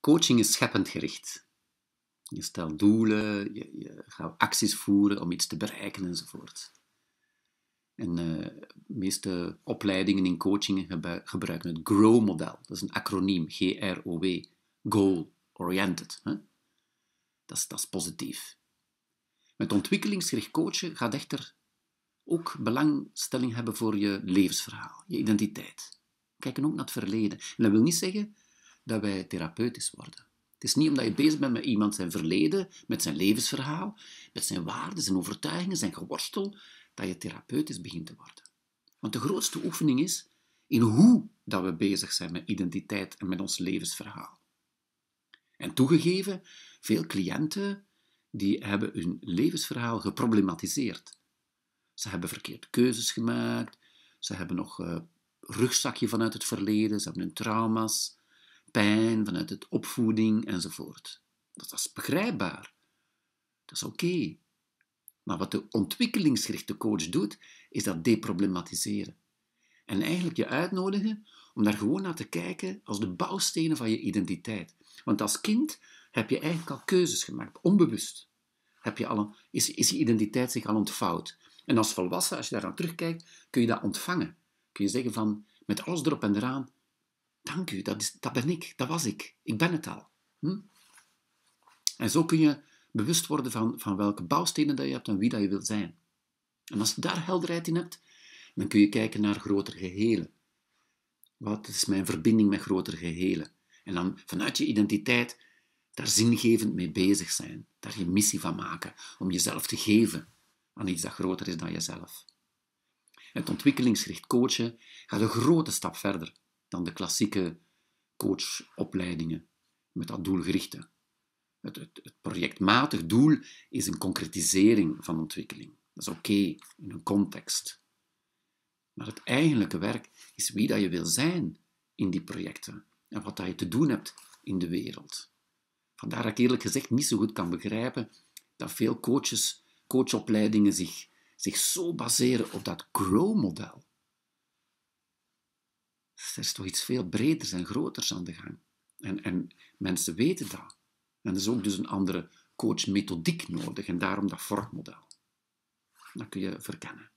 Coaching is scheppend gericht. Je stelt doelen, je, gaat acties voeren om iets te bereiken enzovoort. En eh, de meeste opleidingen in coaching gebruiken het GROW-model. Dat is een acroniem, G-R-O-W, Goal Oriented. Hè? Dat, is, dat is positief. Met ontwikkelingsgericht coachen gaat echter ook belangstelling hebben voor je levensverhaal, je identiteit. Kijken ook naar het verleden. En dat wil niet zeggen dat wij therapeutisch worden. Het is niet omdat je bezig bent met iemand zijn verleden, met zijn levensverhaal, met zijn waarden, zijn overtuigingen, zijn geworstel, dat je therapeutisch begint te worden. Want de grootste oefening is in hoe dat we bezig zijn met identiteit en met ons levensverhaal. En toegegeven, veel cliënten die hebben hun levensverhaal geproblematiseerd. Ze hebben verkeerde keuzes gemaakt, ze hebben nog een eh, rugzakje vanuit het verleden, ze hebben hun trauma's, pijn, vanuit het opvoeding enzovoort. Dat is begrijpbaar. Dat is oké. Maar wat de ontwikkelingsgerichte coach doet, is dat deproblematiseren. En eigenlijk je uitnodigen om daar gewoon naar te kijken als de bouwstenen van je identiteit. Want als kind heb je eigenlijk al keuzes gemaakt, onbewust. Heb je al een, is, is je identiteit zich al ontvouwd. En als volwassen, als je daar daaraan terugkijkt, kun je dat ontvangen. Kun je zeggen van, met alles erop en eraan, Dank u, dat, is, dat ben ik, dat was ik, ik ben het al. Hm? En zo kun je bewust worden van, van welke bouwstenen dat je hebt en wie dat je wilt zijn. En als je daar helderheid in hebt, dan kun je kijken naar grotere gehelen. Wat is mijn verbinding met grotere gehelen? En dan vanuit je identiteit daar zingevend mee bezig zijn, daar je missie van maken, om jezelf te geven aan iets dat groter is dan jezelf. Het ontwikkelingsgericht coachen gaat een grote stap verder dan de klassieke coachopleidingen met dat doelgerichte. Het, het, projectmatig doel is een concretisering van ontwikkeling. Dat is oké in een context. Maar het eigenlijke werk is wie dat je wil zijn in die projecten en wat dat je te doen hebt in de wereld. Vandaar dat ik eerlijk gezegd niet zo goed kan begrijpen dat veel coaches, coachopleidingen zich, zich zo baseren op dat grow-model er is toch iets veel breders en groters aan de gang. En, en mensen weten dat. En er is ook dus een andere coachmethodiek nodig en daarom dat vormmodel. Dat kun je verkennen.